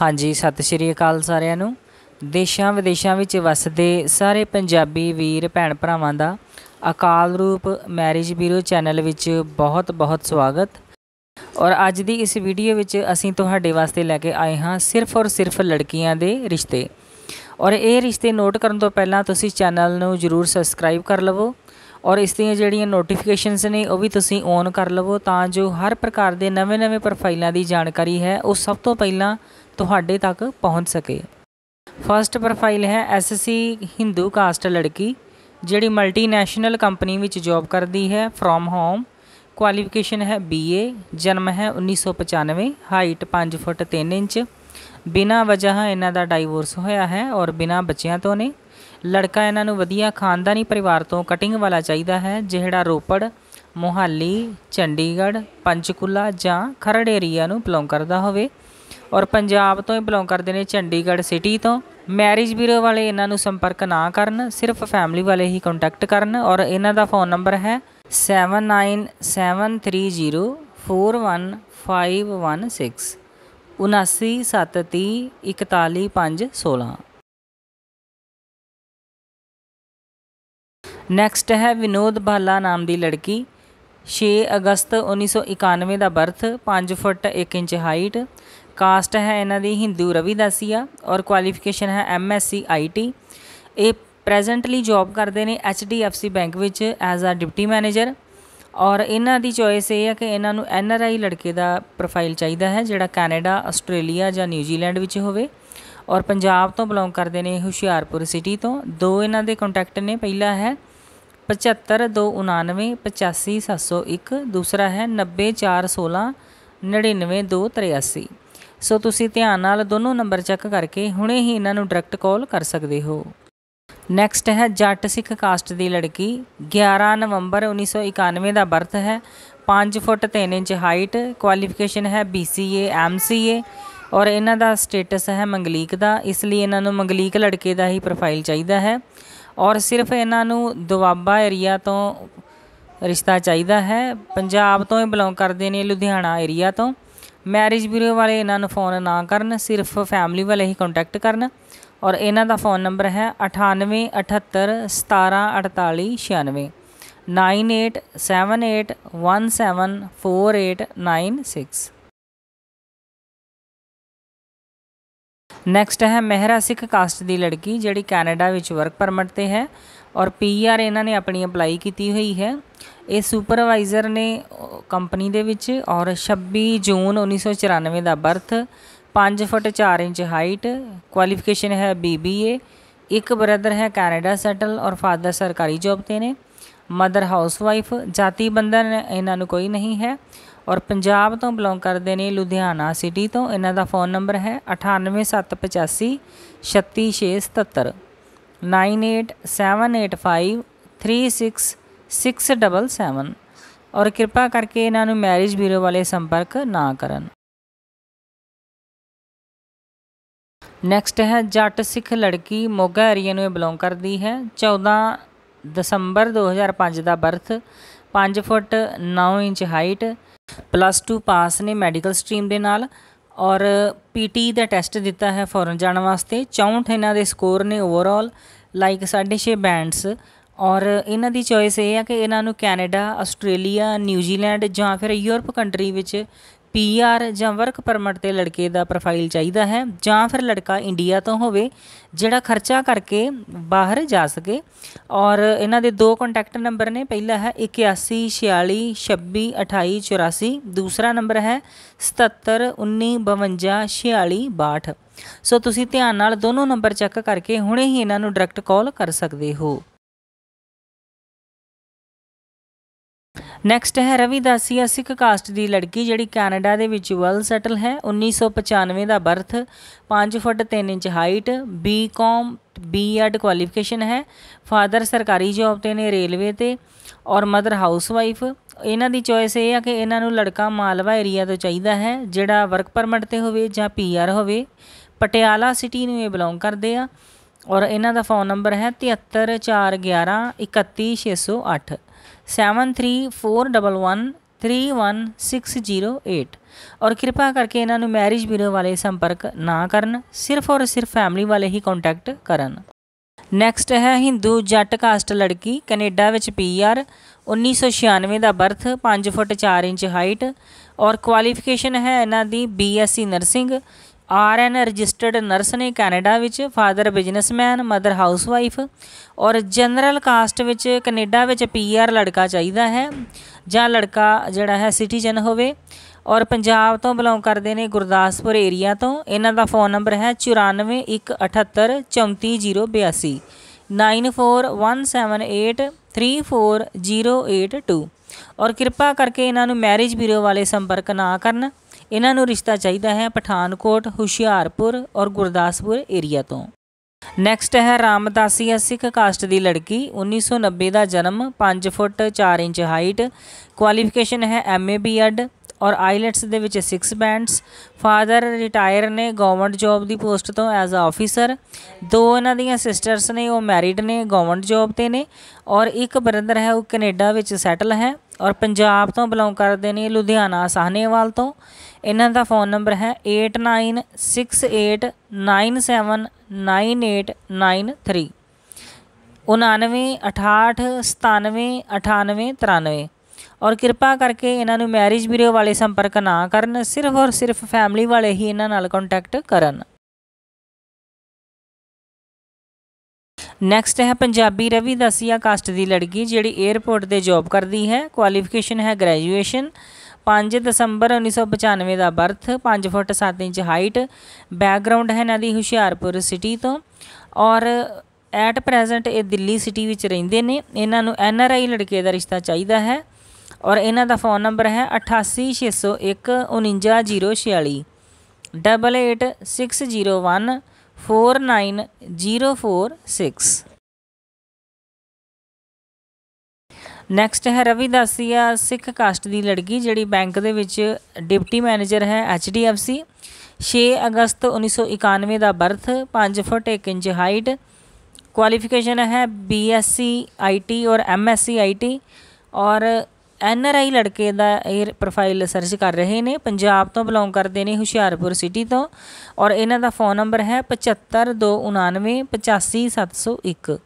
ਹਾਂਜੀ ਸਤਿ ਸ਼੍ਰੀ ਅਕਾਲ ਸਾਰਿਆਂ ਨੂੰ ਦੇਸ਼ਾਂ ਵਿਦੇਸ਼ਾਂ ਵਿੱਚ ਵੱਸਦੇ ਸਾਰੇ ਪੰਜਾਬੀ ਵੀਰ ਭੈਣ ਭਰਾਵਾਂ ਦਾ ਅਕਾਲ ਰੂਪ ਮੈਰਿਜ ਵੀਰੋ ਚੈਨਲ ਵਿੱਚ ਬਹੁਤ ਬਹੁਤ ਸਵਾਗਤ ਔਰ ਅੱਜ ਦੀ ਇਸ ਵੀਡੀਓ ਵਿੱਚ ਅਸੀਂ ਤੁਹਾਡੇ ਵਾਸਤੇ ਲੈ ਕੇ ਆਏ ਹਾਂ ਸਿਰਫ ਔਰ ਸਿਰਫ ਲੜਕੀਆਂ ਦੇ ਰਿਸ਼ਤੇ ਔਰ ਇਹ ਰਿਸ਼ਤੇ ਨੋਟ ਕਰਨ ਤੋਂ ਪਹਿਲਾਂ ਤੁਸੀਂ ਚੈਨਲ ਨੂੰ ਜਰੂਰ ਸਬਸਕ੍ਰਾਈਬ ਕਰ ਲਵੋ ਔਰ ਇਸ ਦੀਆਂ ਜਿਹੜੀਆਂ ਨੋਟੀਫਿਕੇਸ਼ਨਸ ਨੇ ਉਹ ਵੀ ਤੁਸੀਂ ਔਨ ਕਰ ਲਵੋ ਤਾਂ ਜੋ ਹਰ ਪ੍ਰਕਾਰ ਦੇ ਨਵੇਂ-ਨਵੇਂ ਪ੍ਰੋਫਾਈਲਾਂ ਦੀ ਜਾਣਕਾਰੀ ਹੈ ਉਹ ਸਭ ਤੋਂ ਪਹਿਲਾਂ ਤੁਹਾਡੇ ਤੱਕ ਪਹੁੰਚ ਸਕੇ ਫਰਸਟ ਪ੍ਰੋਫਾਈਲ ਹੈ ਐਸਸੀ ਹਿੰਦੂ ਕਾਸਟ ਲੜਕੀ ਜਿਹੜੀ ਮਲਟੀਨੈਸ਼ਨਲ ਕੰਪਨੀ ਵਿੱਚ ਜੌਬ ਕਰਦੀ ਹੈ ਫਰੋਮ ਹੋਮ ਕੁਆਲੀਫਿਕੇਸ਼ਨ ਹੈ ਬੀਏ ਜਨਮ ਹੈ 1995 ਹਾਈਟ 5 ਫੁੱਟ 3 ਇੰਚ ਬਿਨਾ ਵਜ੍ਹਾ ਇਹਨਾਂ ਦਾ ਡਾਈਵੋਰਸ ਹੋਇਆ ਹੈ ਔਰ ਬਿਨਾ ਬੱਚਿਆਂ ਤੋਂ ਨੇ ਲੜਕਾ ਇਹਨਾਂ ਨੂੰ ਵਧੀਆ ਖਾਨਦਾਨੀ ਪਰਿਵਾਰ ਤੋਂ ਕਟਿੰਗ ਵਾਲਾ ਚਾਹੀਦਾ ਹੈ ਜਿਹੜਾ ਰੋਪੜ ਮੋਹਾਲੀ ਚੰਡੀਗੜ੍ਹ ਪੰਚਕੁਲਾ ਜਾਂ ਖਰੜ ਏਰੀਆ ਨੂੰ ਬਿਲੋਂਗ ਕਰਦਾ ਹੋਵੇ ਔਰ ਪੰਜਾਬ ਤੋਂ ਹੀ ਬਿਲੋਂਗ ਕਰਦੇ ਨੇ ਚੰਡੀਗੜ੍ਹ ਸਿਟੀ ਤੋਂ ਮੈਰਿਜ ਬਿਊਰੋ ਵਾਲੇ ਇਹਨਾਂ ਨੂੰ ਸੰਪਰਕ ਨਾ ਕਰਨ ਸਿਰਫ ਫੈਮਿਲੀ ਵਾਲੇ ਹੀ ਕੰਟੈਕਟ ਕਰਨ ਔਰ ਇਹਨਾਂ ਦਾ ਫੋਨ ਨੰਬਰ ਹੈ 7973041516 7973141516 ਨੈਕਸਟ ਹੈ ਵਿਨੋਦ ਭਾਲਾ ਨਾਮ ਦੀ ਲੜਕੀ 6 ਅਗਸਤ 1991 ਦਾ birth 5 foot 1 inch height caste ਹੈ ਇਹਨਾਂ ਦੀ ਹਿੰਦੂ ਰਵੀਦਾਸੀ ਆ ਔਰ ਕੁਆਲੀਫਿਕੇਸ਼ਨ ਹੈ ਐਮਐਸਸੀ ਆਈਟੀ ਇਹ ਪ੍ਰੈਜ਼ੈਂਟਲੀ ਜੌਬ ਕਰਦੇ ਨੇ ਐਚਡੀਐਫਸੀ ਬੈਂਕ ਵਿੱਚ ਐਜ਼ ਆ ਡਿਪਟੀ ਮੈਨੇਜਰ ਔਰ ਇਹਨਾਂ ਦੀ ਚੋਇਸ ਇਹ ਹੈ ਕਿ ਇਹਨਾਂ ਨੂੰ ਐਨਆਰਆਈ ਲੜਕੇ ਦਾ ਪ੍ਰੋਫਾਈਲ ਚਾਹੀਦਾ ਹੈ ਜਿਹੜਾ ਕੈਨੇਡਾ ਆਸਟ੍ਰੇਲੀਆ ਜਾਂ ਨਿਊਜ਼ੀਲੈਂਡ ਵਿੱਚ ਹੋਵੇ ਔਰ ਪੰਜਾਬ ਤੋਂ ਬਿਲੋਂਗ ਕਰਦੇ ਨੇ ਹੁਸ਼ਿਆਰਪੁਰ ਸਿਟੀ ਤੋਂ ਦੋ ਇਹਨਾਂ ਦੇ ਕੰਟੈਕਟ ਨੇ ਪਹਿਲਾ ਹੈ 7529985701 ਦੂਸਰਾ ਹੈ 90416 ਸੋ ਤੁਸੀਂ ਧਿਆਨ ਨਾਲ ਦੋਨੋਂ ਨੰਬਰ ਚੈੱਕ ਕਰਕੇ ਹੁਣੇ ਹੀ ਇਹਨਾਂ ਨੂੰ ਡਾਇਰੈਕਟ ਕਾਲ ਕਰ ਸਕਦੇ ਹੋ ਨੈਕਸਟ ਹੈ ਜੱਟ ਸਿੱਖ ਕਾਸਟ ਦੀ ਲੜਕੀ 11 ਨਵੰਬਰ 1991 ਦਾ ਬਰਥ ਹੈ 5 ਫੁੱਟ 3 ਇੰਚ ਹਾਈਟ ਕੁਆਲੀਫਿਕੇਸ਼ਨ ਹੈ BCA MCA ਔਰ ਇਹਨਾਂ ਦਾ ਸਟੇਟਸ ਹੈ ਮੰਗਲੀਕ ਦਾ ਇਸ ਲਈ ਇਹਨਾਂ ਨੂੰ ਮੰਗਲੀਕ ਲੜਕੇ ਦਾ ਹੀ ਪ੍ਰੋਫਾਈਲ ਚਾਹੀਦਾ ਹੈ ਔਰ ਸਿਰਫ ਇਹਨਾਂ ਨੂੰ ਦੁਆਬਾ ਏਰੀਆ ਤੋਂ ਰਿਸ਼ਤਾ ਚਾਹੀਦਾ ਹੈ ਪੰਜਾਬ ਤੋਂ ਹੀ ਬਿਲੋਂਗ ਕਰਦੇ ਨੇ ਲੁਧਿਆਣਾ ਏਰੀਆ ਤੋਂ ਮੈਰਿਜ ਬਿਊਰੋ ਵਾਲੇ ਇਹਨਾਂ ਨੂੰ ਫੋਨ ਨਾ ਕਰਨ ਸਿਰਫ ਫੈਮਿਲੀ ਵਾਲੇ ਹੀ ਕੰਟੈਕਟ ਕਰਨ ਔਰ ਇਹਨਾਂ ਦਾ ਫੋਨ ਨੰਬਰ ਹੈ 9878174896 9878174896 ਨੈਕਸਟ ਹੈ ਮਹਿਰਾ ਸਿੱਖ ਕਾਸਟ ਦੀ ਲੜਕੀ ਜਿਹੜੀ ਕੈਨੇਡਾ ਵਿੱਚ ਵਰਕ ਪਰਮਿਟ ਤੇ ਹੈ ਔਰ ਪੀਆਰ ਇਹਨਾਂ ਨੇ ਆਪਣੀ ਅਪਲਾਈ ਕੀਤੀ ਹੋਈ ਹੈ ਇਹ ਸੁਪਰਵਾਈਜ਼ਰ ਨੇ ਕੰਪਨੀ ਦੇ ਵਿੱਚ ਔਰ 26 ਜੂਨ 1994 ਦਾ birth 5 foot 4 inch height qualification ਹੈ ਬੀਬੀਏ ਇੱਕ ਬ੍ਰਦਰ ਹੈ ਕੈਨੇਡਾ ਸੈਟਲ ਔਰ ਫਾਦਰ ਸਰਕਾਰੀ ਜੌਬ ਤੇ ਨੇ ਮਦਰ ਹਾਊਸਵਾਈਫ ਜਾਤੀ ਬੰਧਨ ਇਹਨਾਂ ਨੂੰ ਕੋਈ ਨਹੀਂ ਹੈ ਔਰ ਪੰਜਾਬ ਤੋਂ ਬਿਲੋਂਗ ਕਰਦੇ ਨੇ ਲੁਧਿਆਣਾ ਸਿਟੀ ਤੋਂ ਇਹਨਾਂ ਦਾ ਫੋਨ ਨੰਬਰ ਹੈ 98785 3667 9878536677 ਔਰ ਕਿਰਪਾ ਕਰਕੇ ਇਹਨਾਂ ਨੂੰ ਮੈਰਿਜ ਬਿਊਰੋ ਵਾਲੇ ਸੰਪਰਕ ਨਾ ਕਰਨ ਨੈਕਸਟ ਹੈ ਜੱਟ ਸਿੱਖ ਲੜਕੀ ਮੋਗਾ ਏਰੀਆ ਨੂੰ ਬਿਲੋਂਗ ਕਰਦੀ ਹੈ 14 ਦਸੰਬਰ 2005 ਦਾ birth 5 foot 9 inch height plus 2 pass ਨੇ ਮੈਡੀਕਲ ਸਟਰੀਮ ਦੇ ਨਾਲ ਔਰ ਪੀਟੀ ਦਾ ਟੈਸਟ ਦਿੱਤਾ ਹੈ ਫੋਰਨ ਜਾਣ ਵਾਸਤੇ 64 ਇਹਨਾਂ ਦੇ ਸਕੋਰ ਨੇ ਓਵਰਆਲ ਲਾਈਕ 6.5 ਬੈਂਡਸ ਔਰ ਇਹਨਾਂ ਦੀ ਚੋਇਸ ਇਹ ਆ ਕਿ ਇਹਨਾਂ ਨੂੰ ਕੈਨੇਡਾ ਆਸਟ੍ਰੇਲੀਆ ਨਿਊਜ਼ੀਲੈਂਡ ਜਾਂ ਫਿਰ ਯੂਰਪ ਕੰਟਰੀ ਵਿੱਚ ਪੀਆਰ ਜਾਂ ਵਰਕ ਪਰਮਿਟ ਤੇ ਲੜਕੇ ਦਾ ਪ੍ਰੋਫਾਈਲ ਚਾਹੀਦਾ ਹੈ ਜਾਂ ਫਿਰ ਲੜਕਾ ਇੰਡੀਆ ਤੋਂ ਹੋਵੇ ਜਿਹੜਾ ਖਰਚਾ ਕਰਕੇ ਬਾਹਰ ਜਾ ਸਕੇ ਔਰ ਇਹਨਾਂ ਦੇ ਦੋ ਕੰਟੈਕਟ ਨੰਬਰ ਨੇ ਪਹਿਲਾ ਹੈ 8146262884 ਦੂਸਰਾ ਨੰਬਰ ਹੈ 7719524662 ਸੋ ਤੁਸੀਂ ਧਿਆਨ ਨਾਲ ਦੋਨੋਂ ਨੰਬਰ ਚੈੱਕ ਕਰਕੇ ਹੁਣੇ ਹੀ ਇਹਨਾਂ ਨੂੰ ਡਾਇਰੈਕਟ ਕਾਲ ਕਰ ਸਕਦੇ ਹੋ ਨੈਕਸਟ ਹੈ ਰਵੀ ਦਾਸੀਆ ਸਿੱਖ ਕਾਸਟ ਦੀ ਲੜਕੀ ਜਿਹੜੀ ਕੈਨੇਡਾ ਦੇ ਵਿੱਚ ਵੈਲ ਸੈਟਲ ਹੈ 1995 ਦਾ birth 5 foot 3 inch height BCom BEd qualification ਹੈ ਫਾਦਰ ਸਰਕਾਰੀ ਜੌਬ ਤੇ ਨੇ ਰੇਲਵੇ ਤੇ ਔਰ ਮਦਰ ਹਾਊਸਵਾਈਫ ਇਹਨਾਂ ਦੀ ਚੋਇਸ ਇਹ ਆ ਕਿ ਇਹਨਾਂ ਨੂੰ ਲੜਕਾ ਮਾਲਵਾ ਏਰੀਆ ਤੋਂ ਚਾਹੀਦਾ ਹੈ ਜਿਹੜਾ ਵਰਕ ਪਰਮਿਟ ਤੇ ਹੋਵੇ ਜਾਂ ਪੀਆਰ ਹੋਵੇ ਪਟਿਆਲਾ ਸਿਟੀ ਨੂੰ ਇਹ ਬਿਲੋਂਗ ਕਰਦੇ ਆ ਔਰ ਇਹਨਾਂ ਦਾ ਫੋਨ ਨੰਬਰ ਹੈ 31608 7341131608 ਔਰ ਕਿਰਪਾ ਕਰਕੇ ਇਹਨਾਂ ਨੂੰ ਮੈਰਿਜ ਬਿਰੋ ਵਾਲੇ ਸੰਪਰਕ ਨਾ ਕਰਨ ਸਿਰਫ ਔਰ ਸਿਰਫ ਫੈਮਿਲੀ ਵਾਲੇ ਹੀ ਕੰਟੈਕਟ ਕਰਨ ਨੈਕਸਟ ਹੈ ਹਿੰਦੂ ਜੱਟ ਕਾਸਟ ਲੜਕੀ ਕੈਨੇਡਾ ਵਿੱਚ ਪੀਆਰ 1996 ਦਾ ਬਰਥ 5 ਫੁੱਟ 4 ਇੰਚ ਹਾਈਟ ਔਰ ਕੁਆਲੀਫਿਕੇਸ਼ਨ ਹੈ ਇਹਨਾਂ ਦੀ BSc nursing R N registered nurse ਨੇ ਕੈਨੇਡਾ ਵਿੱਚ ਫਾਦਰ ਬਿਜ਼ਨਸਮੈਨ ਮਦਰ ਹਾਊਸਵਾਈਫ ਔਰ ਜਨਰਲ ਕਾਸਟ ਵਿੱਚ ਕੈਨੇਡਾ ਵਿੱਚ ਪੀਆਰ ਲੜਕਾ ਚਾਹੀਦਾ ਹੈ ਜਾਂ ਲੜਕਾ ਜਿਹੜਾ ਹੈ ਸਿਟੀਜ਼ਨ ਹੋਵੇ ਔਰ ਪੰਜਾਬ ਤੋਂ ਬਿਲੋਂਗ ਕਰਦੇ ਨੇ ਗੁਰਦਾਸਪੁਰ ਏਰੀਆ ਤੋਂ ਇਹਨਾਂ ਦਾ ਫੋਨ ਨੰਬਰ ਹੈ 9417834082 9417834082 ਔਰ ਕਿਰਪਾ ਕਰਕੇ ਇਹਨਾਂ ਨੂੰ ਮੈਰਿਜ ਬਿਊਰੋ ਵਾਲੇ ਸੰਪਰਕ ਨਾ ਕਰਨ ਇਹਨਾਂ ਨੂੰ ਰਿਸ਼ਤਾ ਚਾਹੀਦਾ ਹੈ ਪਠਾਨਕੋਟ ਹੁਸ਼ਿਆਰਪੁਰ ਔਰ ਗੁਰਦਾਸਪੁਰ ਏਰੀਆ ਤੋਂ ਨੈਕਸਟ ਹੈ ਰਾਮਦਾਸੀਆ ਸਿੱਖ ਕਾਸਟ ਦੀ ਲੜਕੀ 1990 ਦਾ ਜਨਮ 5 ਫੁੱਟ 4 ਇੰਚ ਹਾਈਟ ਕੁਆਲੀਫਿਕੇਸ਼ਨ ਹੈ ਐਮਏ ਬੀਐਡ ਔਰ ਆਈਲੈਟਸ e ਦੇ ਵਿੱਚ 6 ਬੈਂਡਸ ਫਾਦਰ ਰਿਟਾਇਰ ਨੇ ਗਵਰਨਮੈਂਟ ਜੌਬ ਦੀ ਪੋਸਟ ਤੋਂ ਐਜ਼ ਅ ਆਫੀਸਰ ਦੋ ਇਹਨਾਂ ਦੀਆਂ ਸਿਸਟਰਸ ਨੇ ਉਹ ਮੈਰਿਡ ਨੇ ਗਵਰਨਮੈਂਟ ਜੌਬ ਤੇ ਨੇ ਔਰ ਇੱਕ ਬ੍ਰਦਰ ਹੈ ਉਹ ਕੈਨੇਡਾ ਵਿੱਚ ਸੈਟਲ ਹੈ ਔਰ ਪੰਜਾਬ ਤੋਂ ਬਿਲੋਂਗ ਕਰਦੇ ਨੇ ਲੁਧਿਆਣਾ ਸਾਹਨੇਵਾਲ ਤੋਂ ਇਹਨਾਂ ਦਾ ਫੋਨ ਨੰਬਰ ਹੈ 8968979893 9968979893 ਔਰ ਕਿਰਪਾ ਕਰਕੇ ਇਹਨਾਂ ਨੂੰ ਮੈਰਿਜ ਵੀਰੋ ਵਾਲੇ ਸੰਪਰਕ ਨਾ ਕਰਨ ਸਿਰਫ ਔਰ ਸਿਰਫ ਫੈਮਿਲੀ ਵਾਲੇ ਹੀ ਇਹਨਾਂ ਨਾਲ ਕੰਟੈਕਟ ਕਰਨ ਨੈਕਸਟ ਹੈ ਪੰਜਾਬੀ ਰਵੀ ਦਸੀਆ ਕਾਸਟ ਦੀ ਲੜਕੀ ਜਿਹੜੀ 에어ਪੋਰਟ ਤੇ ਜੌਬ ਕਰਦੀ ਹੈ ਕੁਆਲੀਫਿਕੇਸ਼ਨ ਹੈ ਗ੍ਰੈਜੂਏਸ਼ਨ 5 ਦਸੰਬਰ 1995 ਦਾ birth 5 foot 7 inch height background ਹੈ ਨਦੀ ਹੁਸ਼ਿਆਰਪੁਰ ਸਿਟੀ ਤੋਂ ਔਰ ਐਟ ਪ੍ਰੈਜ਼ੈਂਟ ਇਹ ਦਿੱਲੀ ਸਿਟੀ ਵਿੱਚ ਰਹਿੰਦੇ ਨੇ ਇਹਨਾਂ ਨੂੰ ਐਨ ਆਰ ਆਈ ਲੜਕੇ ਦਾ ਰਿਸ਼ਤਾ ਚਾਹੀਦਾ ਹੈ ਔਰ ਇਹਨਾਂ ਦਾ ਫੋਨ ਨੰਬਰ ਹੈ 88601 49046 886016 49046 ਨੈਕਸਟ ਹੈ ਰਵੀ ਦਾਸੀਆ ਸਿੱਖ ਕਾਸਟ ਦੀ ਲੜਕੀ ਜਿਹੜੀ ਬੈਂਕ ਦੇ ਵਿੱਚ ਡਿਪਟੀ ਮੈਨੇਜਰ ਹੈ HDFC 6 ਅਗਸਤ 1991 ਦਾ birth 5 foot 1 inch height qualification ਹੈ BSc IT ਔਰ MSc IT ਔਰ ਐਨ ਆਰ ਆਈ ਲੜਕੇ ਦਾ ਇਹ ਪ੍ਰੋਫਾਈਲ ਸਰਚ ਕਰ ਰਹੇ ਨੇ ਪੰਜਾਬ ਤੋਂ ਬਿਲੋਂਗ ਕਰਦੇ ਨੇ ਹੁਸ਼ਿਆਰਪੁਰ ਸਿਟੀ ਤੋਂ ਔਰ ਇਹਨਾਂ ਦਾ ਫੋਨ ਨੰਬਰ ਹੈ 7529985701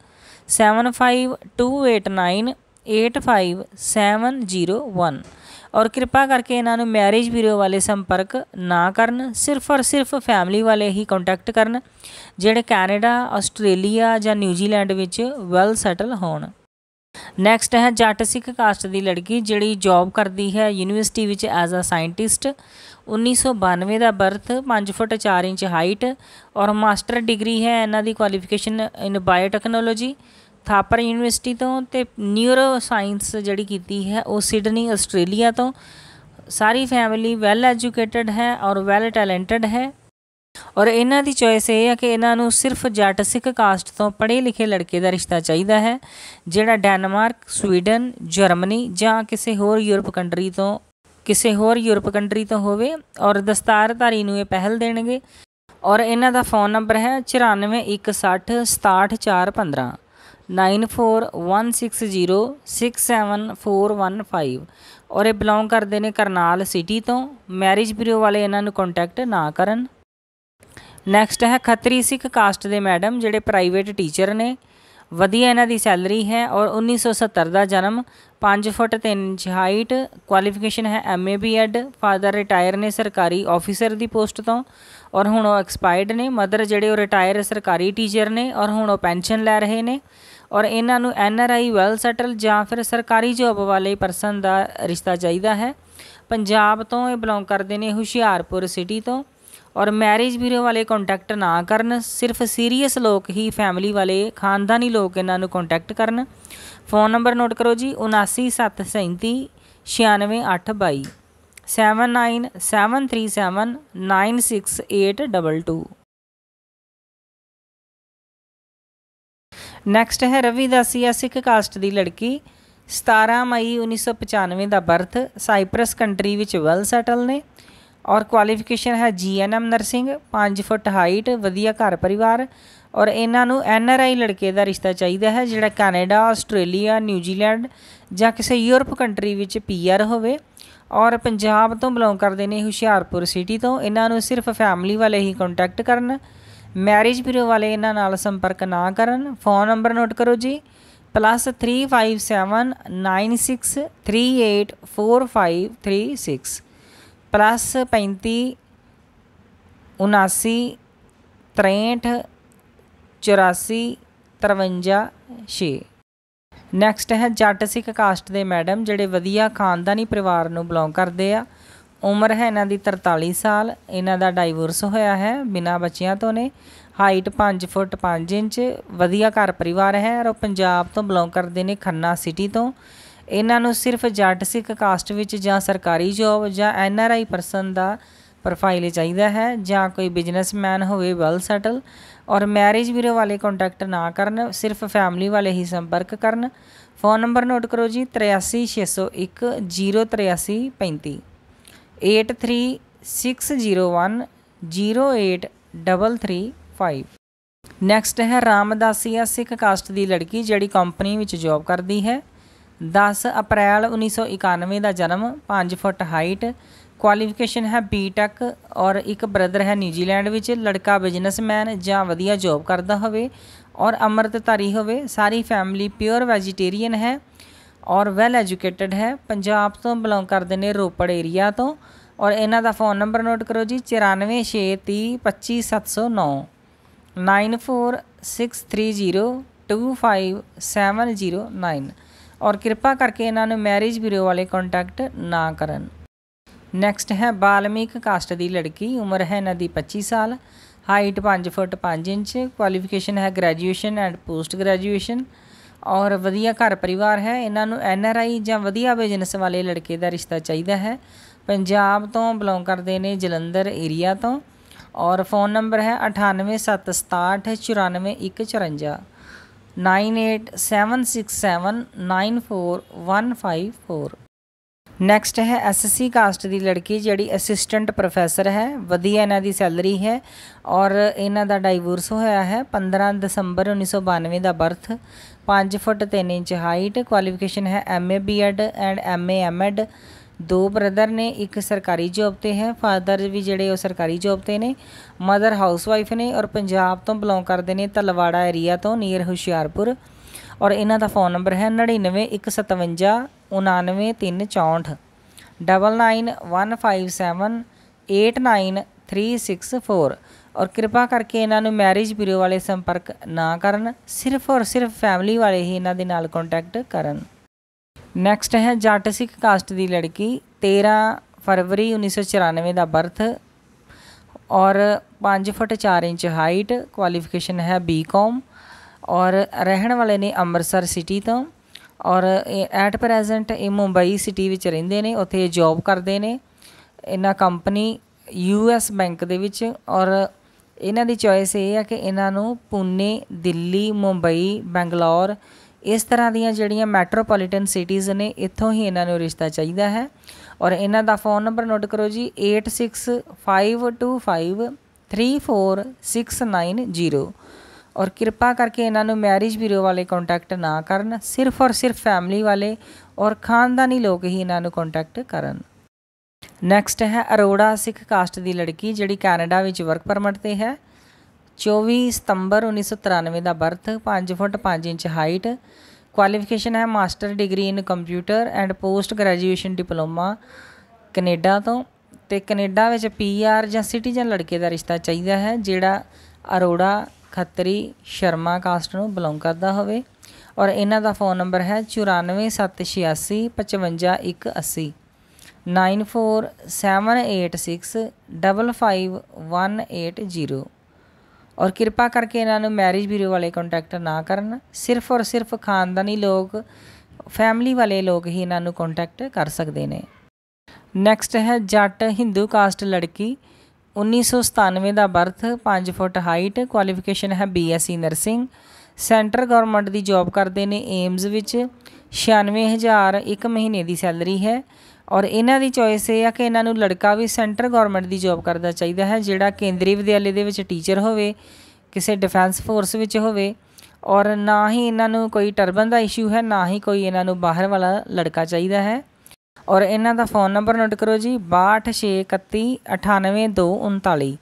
7528985701 ਔਰ ਕਿਰਪਾ ਕਰਕੇ ਇਹਨਾਂ ਨੂੰ ਮੈਰਿਜ ਵੀਰੋ ਵਾਲੇ ਸੰਪਰਕ ਨਾ ਕਰਨ ਸਿਰਫ ਔਰ ਸਿਰਫ ਫੈਮਿਲੀ ਵਾਲੇ ਹੀ ਕੰਟੈਕਟ ਕਰਨ ਜਿਹੜੇ ਕੈਨੇਡਾ ਆਸਟ੍ਰੇਲੀਆ ਜਾਂ ਨਿਊਜ਼ੀਲੈਂਡ ਵਿੱਚ ਵੈਲ ਸੈਟਲ ਹੋਣ ਨੈਕਸਟ ਹੈ ਜੱਟ ਸਿੱਖ ਕਾਸਟ ਦੀ ਲੜਕੀ ਜਿਹੜੀ ਜੌਬ ਕਰਦੀ ਹੈ ਯੂਨੀਵਰਸਿਟੀ ਵਿੱਚ ਐਜ਼ ਅ ਸਾਇੰਟਿਸਟ 1992 ਦਾ ਬਰਥ 5 ਫੁੱਟ 4 ਇੰਚ ਹਾਈਟ ਔਰ ਮਾਸਟਰ ਡਿਗਰੀ ਹੈ ਇਹਨਾਂ ਦੀ qualification in biotechnology Thapar university ਤੋਂ ਤੇ ਨਿਊਰੋ ਸਾਇੰਸ ਜਿਹੜੀ ਕੀਤੀ ਹੈ ਉਹ ਸਿਡਨੀ ਆਸਟ੍ਰੇਲੀਆ ਤੋਂ ਸਾਰੀ ਫੈਮਿਲੀ ਵੈਲ ਐਜੂਕੇਟਿਡ ਹੈ ਔਰ ਵੈਲ ਟੈਲੈਂਟਡ ਹੈ ਔਰ ਇਹਨਾਂ ਦੀ ਚੋਇਸ ਇਹ ਹੈ ਕਿ ਇਹਨਾਂ ਨੂੰ ਸਿਰਫ ਜੱਟ ਸਿੱਖ ਕਾਸਟ ਤੋਂ ਪੜ੍ਹੇ ਲਿਖੇ ਲੜਕੇ ਦਾ ਰਿਸ਼ਤਾ ਚਾਹੀਦਾ ਹੈ ਜਿਹੜਾ ਡੈਨਮਾਰਕ ਸਵੀਡਨ ਜਰਮਨੀ ਜਾਂ ਕਿਸੇ ਹੋਰ ਯੂਰਪ ਕੰਟਰੀ ਤੋਂ ਕਿਸੇ ਹੋਰ ਯੂਰਪ ਕੰਟਰੀ ਤੋਂ ਹੋਵੇ ਔਰ ਦਸਤਾਰਧਾਰੀ ਨੂੰ ਇਹ ਪਹਿਲ ਦੇਣਗੇ ਔਰ ਇਹਨਾਂ ਦਾ ਫੋਨ ਨੰਬਰ ਹੈ 9416667415 9416067415 ਔਰ ਇਹ ਬਿਲੋਂਗ ਕਰਦੇ ਨੇ ਕਰਨਾਲ ਸਿਟੀ ਤੋਂ ਮੈਰਿਜ ਬਿਊਰੋ ਵਾਲੇ ਇਹਨਾਂ ਨੂੰ ਕੰਟੈਕਟ ਨਾ ਕਰਨ ਨੈਕਸਟ ਹੈ ਖੱਤਰੀ ਸਿੱਖ ਕਾਸਟ ਦੇ ਮੈਡਮ ਜਿਹੜੇ ਪ੍ਰਾਈਵੇਟ ਟੀਚਰ ਨੇ ਵਧੀਆ ਇਹਨਾਂ ਦੀ ਸੈਲਰੀ ਹੈ ਔਰ 1970 ਦਾ ਜਨਮ 5 ਫੁੱਟ 3 ਇੰਚ ਹਾਈਟ ਕੁਆਲੀਫਿਕੇਸ਼ਨ ਹੈ ਐਮਏ ਬੀਐਡ ਫਾਦਰ ਰਿਟਾਇਰ ਨੇ ਸਰਕਾਰੀ ਆਫੀਸਰ ਦੀ ਪੋਸਟ ਤੋਂ ਔਰ ਹੁਣ ਉਹ ਐਕਸਪਾਇਰਡ ਨੇ ਮਦਰ ਜਿਹੜੇ ਉਹ ਰਿਟਾਇਰ ਸਰਕਾਰੀ ਟੀਚਰ ਨੇ ਔਰ ਹੁਣ ਉਹ ਪੈਨਸ਼ਨ ਲੈ ਰਹੇ ਨੇ ਔਰ ਇਹਨਾਂ ਨੂੰ ਐਨਆਰਆਈ ਵੈਲ ਸੈਟਲ ਜਾਂ ਫਿਰ ਸਰਕਾਰੀ ਜੋਬ ਵਾਲੇ ਪਰਸਨ ਦਾ ਰਿਸ਼ਤਾ ਚਾਹੀਦਾ ਹੈ ਪੰਜਾਬ ਤੋਂ ਇਹ ਬਿਲੋਂਗ ਕਰਦੇ ਨੇ ਹੁਸ਼ਿਆਰਪੁਰ ਸਿਟੀ ਤੋਂ ਔਰ ਮੈਰਿਜ ਬਿਊਰੋ ਵਾਲੇ ਕੰਟੈਕਟ ਨਾ ਕਰਨ ਸਿਰਫ ਸੀਰੀਅਸ ਲੋਕ ਹੀ ਫੈਮਿਲੀ ਵਾਲੇ ਖਾਨਦਾਨੀ ਲੋਕ ਇਹਨਾਂ ਨੂੰ ਕੰਟੈਕਟ ਕਰਨ ਫੋਨ ਨੰਬਰ ਨੋਟ ਕਰੋ ਜੀ 79737 96822 7973796822 ਨੈਕਸਟ ਹੈ ਰਵੀ ਦਾਸੀਆ ਸਿੱਖ ਕਾਸਟ ਦੀ ਲੜਕੀ 17 ਮਈ 1995 ਦਾ ਬਰਥ ਸਾਈਪ੍ਰਸ ਕੰਟਰੀ ਵਿੱਚ ਵੈਲ ਸੈਟਲ ਨੇ ਔਰ ਕੁਆਲੀਫਿਕੇਸ਼ਨ ਹੈ ਜੀਐਨਐਮ ਨਰਸਿੰਗ 5 ਫੁੱਟ ਹਾਈਟ ਵਧੀਆ ਘਰ ਪਰਿਵਾਰ ਔਰ ਇਹਨਾਂ ਨੂੰ ਐਨਆਰਆਈ ਲੜਕੇ ਦਾ ਰਿਸ਼ਤਾ ਚਾਹੀਦਾ ਹੈ ਜਿਹੜਾ ਕੈਨੇਡਾ ਆਸਟ੍ਰੇਲੀਆ ਨਿਊਜ਼ੀਲੈਂਡ ਜਾਂ ਕਿਸੇ ਯੂਰਪ ਕੰਟਰੀ ਵਿੱਚ ਪੀਆਰ ਹੋਵੇ ਔਰ ਪੰਜਾਬ ਤੋਂ ਬਿਲੋਂਗ ਕਰਦੇ ਨੇ ਹੁਸ਼ਿਆਰਪੁਰ ਸਿਟੀ ਤੋਂ ਇਹਨਾਂ ਨੂੰ ਸਿਰਫ ਫੈਮਿਲੀ ਵਾਲੇ ਹੀ ਕੰਟੈਕਟ ਕਰਨ ਮੈਰਿਜ ਬਿਊਰੋ ਵਾਲੇ ਇਹਨਾਂ ਨਾਲ ਸੰਪਰਕ ਨਾ ਕਰਨ ਫੋਨ ਨੰਬਰ ਨੋਟ ਕਰੋ ਜੀ +35796384536 ਪਲੱਸ 35 79 63 84 53 6 ਨੈਕਸਟ ਹੈ ਜੱਟ ਸਿੱਖ ਕਾਸਟ ਦੇ ਮੈਡਮ ਜਿਹੜੇ ਵਧੀਆ ਖਾਨਦਾਨੀ ਪਰਿਵਾਰ ਨੂੰ ਬਿਲੋਂਗ ਕਰਦੇ ਆ ਉਮਰ ਹੈ ਇਹਨਾਂ ਦੀ 43 ਸਾਲ ਇਹਨਾਂ ਦਾ ਡਾਈਵੋਰਸ ਹੋਇਆ ਹੈ ਬਿਨਾ ਬੱਚਿਆਂ ਤੋਂ ਨੇ ਹਾਈਟ 5 ਫੁੱਟ 5 ਇੰਚ ਵਧੀਆ ਘਰ ਪਰਿਵਾਰ ਹੈ ਔਰ ਪੰਜਾਬ ਤੋਂ ਬਿਲੋਂਗ ਕਰਦੇ ਨੇ ਖੰਨਾ ਸਿਟੀ ਤੋਂ ਇਹਨਾਂ ਨੂੰ ਸਿਰਫ ਜੱਟ ਸਿੱਖ ਕਾਸਟ ਵਿੱਚ ਜਾਂ ਸਰਕਾਰੀ ਜੌਬ ਜਾਂ ਐਨ ਆਰ ਆਈ ਪਰਸਨ ਦਾ ਪ੍ਰੋਫਾਈਲ ਚਾਹੀਦਾ ਹੈ ਜਾਂ ਕੋਈ ਬਿਜ਼ਨਸਮੈਨ ਹੋਵੇ ਵੈਲ ਸੈਟਲ ਔਰ ਮੈਰਿਜ ਬਿਊਰੋ ਵਾਲੇ ਕੰਟੈਕਟ ਨਾ ਕਰਨ ਸਿਰਫ ਫੈਮਿਲੀ ਵਾਲੇ ਹੀ ਸੰਪਰਕ ਕਰਨ ਫੋਨ ਨੰਬਰ ਨੋਟ ਕਰੋ ਜੀ 8360108335 8360108335 ਨੈਕਸਟ ਹੈ ਰਾਮਦਾਸੀਆ ਸਿੱਖ ਕਾਸਟ ਦੀ ਲੜਕੀ ਜਿਹੜੀ ਕੰਪਨੀ ਵਿੱਚ ਜੌਬ ਕਰਦੀ ਹੈ 10 ਅਪ੍ਰੈਲ 1991 ਦਾ ਜਨਮ 5 ਫੁੱਟ ਹਾਈਟ ਕੁਆਲੀਫਿਕੇਸ਼ਨ ਹੈ ਬੀਟੈਕ ਔਰ ਇੱਕ ਬ੍ਰਦਰ ਹੈ ਨਿਊਜ਼ੀਲੈਂਡ ਵਿੱਚ ਲੜਕਾ ਬਿਜ਼ਨਸਮੈਨ ਜਾਂ ਵਧੀਆ ਜੌਬ ਕਰਦਾ ਹੋਵੇ ਔਰ ਅੰਮ੍ਰਿਤਧਾਰੀ ਹੋਵੇ ਸਾਰੀ ਫੈਮਿਲੀ ਪਿਓਰ ਵੈਜੀਟੇਰੀਅਨ ਹੈ ਔਰ ਵੈਲ ਐਜੂਕੇਟਿਡ ਹੈ ਪੰਜਾਬ ਤੋਂ ਬਿਲੋਂਗ ਕਰਦੇ ਨੇ ਰੋਪੜ ਏਰੀਆ ਤੋਂ ਔਰ ਇਹਨਾਂ ਦਾ ਫੋਨ ਨੰਬਰ ਨੋਟ ਕਰੋ ਜੀ 9463025709 9463025709 ਔਰ ਕਿਰਪਾ ਕਰਕੇ ਇਹਨਾਂ ਨੂੰ ਮੈਰਿਜ ਬਿਊਰੋ ਵਾਲੇ ਕੰਟੈਕਟ ਨਾ ਕਰਨ ਨੈਕਸਟ ਹੈ ਬਾਲਮੀਕ ਕਾਸਟ ਦੀ ਲੜਕੀ ਉਮਰ ਹੈ ਇਹਨਾਂ ਦੀ 25 ਸਾਲ ਹਾਈਟ 5 ਫੁੱਟ 5 ਇੰਚ ਕੁਆਲੀਫਿਕੇਸ਼ਨ ਹੈ ਗ੍ਰੈਜੂਏਸ਼ਨ ਐਂਡ ਪੋਸਟ ਗ੍ਰੈਜੂਏਸ਼ਨ ਔਰ ਵਧੀਆ ਘਰ ਪਰਿਵਾਰ ਹੈ ਇਹਨਾਂ ਨੂੰ ਐਨ ਆਰ ਆਈ ਜਾਂ ਵਧੀਆ ਬਿਜ਼ਨਸ ਵਾਲੇ ਲੜਕੇ ਦਾ ਰਿਸ਼ਤਾ ਚਾਹੀਦਾ ਹੈ ਪੰਜਾਬ ਤੋਂ ਬਿਲੋਂਗ ਕਰਦੇ ਨੇ ਜਲੰਧਰ ਏਰੀਆ ਤੋਂ ਔਰ ਫੋਨ ਨੰਬਰ ਹੈ 9876694154 9876794154 ਨੈਕਸਟ ਹੈ ਐਸਐਸਸੀ ਕਾਸਟ ਦੀ ਲੜਕੀ ਜਿਹੜੀ ਅਸਿਸਟੈਂਟ ਪ੍ਰੋਫੈਸਰ ਹੈ ਵਧੀਆ ਇਹਨਾਂ ਦੀ ਸੈਲਰੀ ਹੈ ਔਰ ਇਹਨਾਂ ਦਾ ਡਾਈਵੋਰਸ ਹੋਇਆ ਹੈ 15 ਦਸੰਬਰ 1992 ਦਾ birth 5 foot 3 inch height qualification ਹੈ MA BEd and MA MEd ਦੋ ਬ੍ਰਦਰ ਨੇ ਇੱਕ ਸਰਕਾਰੀ ਜੌਬ ਤੇ ਹੈ ਫਾਦਰ ਵੀ ਜਿਹੜੇ ਉਹ ਸਰਕਾਰੀ ਜੌਬ ਤੇ ਨੇ ਮਦਰ ਹਾਊਸਵਾਈਫ ਨੇ ਔਰ ਪੰਜਾਬ ਤੋਂ ਬਿਲੋਂਗ ਕਰਦੇ ਨੇ ਤਲਵਾੜਾ ਏਰੀਆ ਤੋਂ ਨੀਅਰ ਹੁਸ਼ਿਆਰਪੁਰ ਔਰ ਇਹਨਾਂ ਦਾ ਫੋਨ ਨੰਬਰ ਹੈ 9915799364 9915789364 ਔਰ ਕਿਰਪਾ ਕਰਕੇ ਇਹਨਾਂ ਨੂੰ ਮੈਰਿਜ ਬਿਊਰੋ ਵਾਲੇ ਸੰਪਰਕ ਨਾ ਕਰਨ ਸਿਰਫ ਔਰ ਸਿਰਫ ਫੈਮਿਲੀ ਵਾਲੇ ਹੀ ਇਹਨਾਂ ਦੇ ਨਾਲ ਕੰਟੈਕਟ ਕਰਨ ਨੈਕਸਟ ਹੈ ਜੱਟ ਸਿੱਖ ਕਾਸਟ ਦੀ ਲੜਕੀ 13 ਫਰਵਰੀ 1994 ਦਾ ਬਰਥ ਔਰ 5 ਫੁੱਟ 4 ਇੰਚ ਹਾਈਟ ਕੁਆਲੀਫਿਕੇਸ਼ਨ ਹੈ ਬੀਕਾਮ ਔਰ ਰਹਿਣ ਵਾਲੇ ਨੇ ਅੰਮ੍ਰਿਤਸਰ ਸਿਟੀ ਤੋਂ ਔਰ ਐਟ ਪ੍ਰੈਜ਼ੈਂਟ ਇਹ ਮੁੰਬਈ ਸਿਟੀ ਵਿੱਚ ਰਹਿੰਦੇ ਨੇ ਉੱਥੇ ਜੌਬ ਕਰਦੇ ਨੇ ਇਹਨਾਂ ਕੰਪਨੀ ਯੂ ਐਸ ਬੈਂਕ ਦੇ ਵਿੱਚ ਔਰ ਇਹਨਾਂ ਦੀ ਚੋਇਸ ਇਹ ਹੈ ਕਿ ਇਹਨਾਂ ਨੂੰ ਪੂਨੇ ਦਿੱਲੀ ਮੁੰਬਈ ਬੰਗਲੌਰ ਇਸ ਤਰ੍ਹਾਂ ਦੀਆਂ ਜਿਹੜੀਆਂ ਮੈਟਰੋਪੋਲੀਟਨ ਸਿਟੀਜ਼ ਨੇ ਇੱਥੋਂ ਹੀ ਇਹਨਾਂ ਨੂੰ ਰਿਸ਼ਤਾ ਚਾਹੀਦਾ ਹੈ ਔਰ ਇਹਨਾਂ ਦਾ ਫੋਨ ਨੰਬਰ ਨੋਟ ਕਰੋ ਜੀ 8652534690 ਔਰ ਕਿਰਪਾ ਕਰਕੇ ਇਹਨਾਂ ਨੂੰ ਮੈਰਿਜ ਬਿਊਰੋ ਵਾਲੇ ਕੰਟੈਕਟ ਨਾ ਕਰਨ ਸਿਰਫ ਔਰ ਸਿਰਫ ਫੈਮਿਲੀ ਵਾਲੇ ਔਰ ਖਾਨਦਾਨੀ ਲੋਕ ਹੀ ਇਹਨਾਂ ਨੂੰ ਕੰਟੈਕਟ ਕਰਨ ਨੈਕਸਟ ਹੈ ਅਰੋੜਾ ਸਿੱਖ ਕਾਸਟ ਦੀ ਲੜਕੀ ਜਿਹੜੀ ਕੈਨੇਡਾ ਵਿੱਚ ਵਰਕ ਪਰਮਿਟ ਤੇ ਹੈ 24 ਸਤੰਬਰ 1993 ਦਾ birth 5 foot 5 inch height qualification ਹੈ master degree in computer and post graduation diploma Canada ਤੋਂ ਤੇ ਕੈਨੇਡਾ ਵਿੱਚ ਪੀਆਰ ਜਾਂ ਸਿਟੀਜ਼ਨ ਲੜਕੇ ਦਾ ਰਿਸ਼ਤਾ ਚਾਹੀਦਾ ਹੈ ਜਿਹੜਾ ਅਰੋੜਾ ਖੱਤਰੀ ਸ਼ਰਮਾ ਕਾਸਟ ਨੂੰ ਬਿਲੋਂਗ ਕਰਦਾ ਹੋਵੇ ਔਰ ਇਹਨਾਂ ਦਾ ਫੋਨ ਨੰਬਰ ਹੈ 9476855180 94786551880 ਔਰ ਕਿਰਪਾ ਕਰਕੇ ਇਹਨਾਂ ਨੂੰ ਮੈਰਿਜ ਬਿਊਰੋ ਵਾਲੇ ਕੰਟੈਕਟ ਨਾ ਕਰਨ ਸਿਰਫ ਔਰ ਸਿਰਫ ਖਾਨਦਾਨੀ ਲੋਕ ਫੈਮਿਲੀ ਵਾਲੇ ਲੋਕ ਹੀ ਇਹਨਾਂ ਨੂੰ ਕੰਟੈਕਟ ਕਰ ਸਕਦੇ ਨੇ ਨੈਕਸਟ ਹੈ ਜੱਟ ਹਿੰਦੂ ਕਾਸਟ ਲੜਕੀ 1997 ਦਾ ਬਰਥ 5 ਫੁੱਟ ਹਾਈਟ ਕੁਆਲੀਫਿਕੇਸ਼ਨ ਹੈ ਬੀਐਸਸੀ ਨਰਸਿੰਗ ਸੈਂਟਰ ਗਵਰਨਮੈਂਟ ਦੀ ਜੌਬ ਕਰਦੇ ਨੇ ਏਮਜ਼ ਵਿੱਚ 96000 ਇੱਕ ਮਹੀਨੇ ਦੀ ਸੈਲਰੀ ਹੈ ਔਰ ਇਹਨਾਂ ਦੀ ਚੋਇਸ ਇਹ ਆ ਕਿ ਇਹਨਾਂ ਨੂੰ ਲੜਕਾ ਵੀ ਸੈਂਟਰ ਗਵਰਨਮੈਂਟ ਦੀ ਜੌਬ ਕਰਦਾ ਚਾਹੀਦਾ ਹੈ ਜਿਹੜਾ ਕੇਂਦਰੀ ਵਿਦਿਆਲੇ ਦੇ ਵਿੱਚ ਟੀਚਰ ਹੋਵੇ ਕਿਸੇ ਡਿਫੈਂਸ ਫੋਰਸ ਵਿੱਚ ਹੋਵੇ ਔਰ ਨਾ ਹੀ ਇਹਨਾਂ ਨੂੰ ਕੋਈ ਟਰਬਨ ਦਾ ਇਸ਼ੂ ਹੈ ਨਾ ਹੀ ਕੋਈ ਇਹਨਾਂ ਨੂੰ ਬਾਹਰ ਵਾਲਾ ਲੜਕਾ ਚਾਹੀਦਾ ਹੈ ਔਰ ਇਹਨਾਂ ਦਾ ਫੋਨ ਨੰਬਰ ਨੋਟ ਕਰੋ ਜੀ 6261398239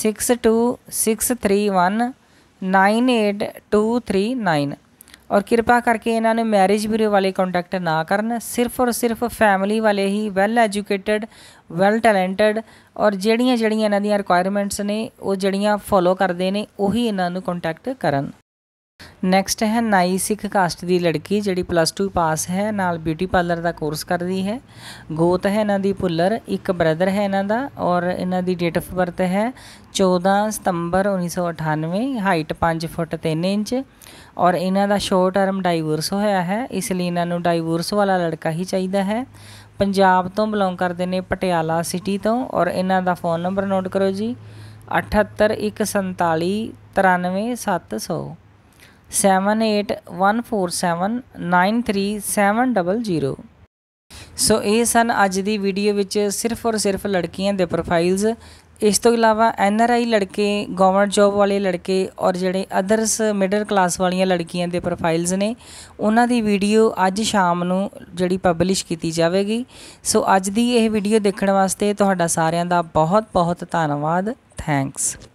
6263198239 ਔਰ ਕਿਰਪਾ ਕਰਕੇ ਇਹਨਾਂ ਨੂੰ ਮੈਰਿਜ ਬਿਊਰੋ ਵਾਲੇ ਕੰਟੈਕਟ ਨਾ ਕਰਨ ਸਿਰਫ ਔਰ ਸਿਰਫ ਫੈਮਿਲੀ ਵਾਲੇ ਹੀ ਵੈਲ ਐਜੂਕੇਟਡ ਵੈਲ ਟੈਲੈਂਟਡ ਔਰ ਜਿਹੜੀਆਂ ਜਿਹੜੀਆਂ ਇਹਨਾਂ ਦੀਆਂ ਰਿਕੁਆਇਰਮੈਂਟਸ ਨੇ ਉਹ ਜਿਹੜੀਆਂ ਫੋਲੋ ਕਰਦੇ ਨੇ ਉਹੀ ਇਹਨਾਂ ਨੂੰ ਕੰਟੈਕਟ ਕਰਨ ਨੈਕਸਟ ਹੈ ਨਾਈ ਸਿੱਖ ਕਾਸਟ ਦੀ ਲੜਕੀ ਜਿਹੜੀ ਪਲੱਸ 2 ਪਾਸ ਹੈ ਨਾਲ ਬਿਊਟੀ ਪਾਰਲਰ ਦਾ ਕੋਰਸ ਕਰਦੀ ਹੈ ਗੋਤ ਹੈ ਇਹਨਾਂ ਦੀ ਪੁੱਲਰ ਇੱਕ ਬ੍ਰਦਰ ਹੈ ਇਹਨਾਂ ਦਾ ਔਰ ਇਹਨਾਂ ਦੀ ਡੇਟ ਆਫ ਬਰਥ ਹੈ 14 ਸਤੰਬਰ 1998 ਹਾਈਟ 5 ਫੁੱਟ 3 ਇੰਚ ਔਰ ਇਹਨਾਂ ਦਾ ਸ਼ੋਰਟ ਟਰਮ ਡਾਈਵੋਰਸ ਹੋਇਆ ਹੈ ਇਸ ਲਈ ਇਹਨਾਂ ਨੂੰ ਡਾਈਵੋਰਸ ਵਾਲਾ ਲੜਕਾ ਹੀ ਚਾਹੀਦਾ ਹੈ ਪੰਜਾਬ ਤੋਂ ਬਿਲੋਂਗ ਕਰਦੇ ਨੇ ਪਟਿਆਲਾ ਸਿਟੀ ਤੋਂ ਔਰ ਇਹਨਾਂ ਦਾ ਫੋਨ ਨੰਬਰ ਨੋਟ ਕਰੋ ਜੀ 7814793700 7814793700 ਸੋ ਇਹ ਸਨ ਅੱਜ ਦੀ ਵੀਡੀਓ ਵਿੱਚ ਸਿਰਫ ਔਰ ਸਿਰਫ ਲੜਕੀਆਂ ਦੇ ਪ੍ਰੋਫਾਈਲਸ ਇਸ ਤੋਂ ਇਲਾਵਾ ਐਨ ਆਰ ਆਈ ਲੜਕੇ ਗਵਰਨਮੈਂਟ ਜੌਬ ਵਾਲੇ ਲੜਕੇ ਔਰ ਜਿਹੜੇ ਅਦਰਸ ਮਿਡਲ ਕਲਾਸ ਵਾਲੀਆਂ ਲੜਕੀਆਂ ਦੇ ਪ੍ਰੋਫਾਈਲਸ ਨੇ ਉਹਨਾਂ ਦੀ ਵੀਡੀਓ ਅੱਜ ਸ਼ਾਮ ਨੂੰ ਜਿਹੜੀ ਪਬਲਿਸ਼ ਕੀਤੀ ਜਾਵੇਗੀ ਸੋ ਅੱਜ ਦੀ ਇਹ ਵੀਡੀਓ ਦੇਖਣ ਵਾਸਤੇ ਤੁਹਾਡਾ ਸਾਰਿਆਂ ਦਾ ਬਹੁਤ ਬਹੁਤ ਧੰਨਵਾਦ ਥੈਂਕਸ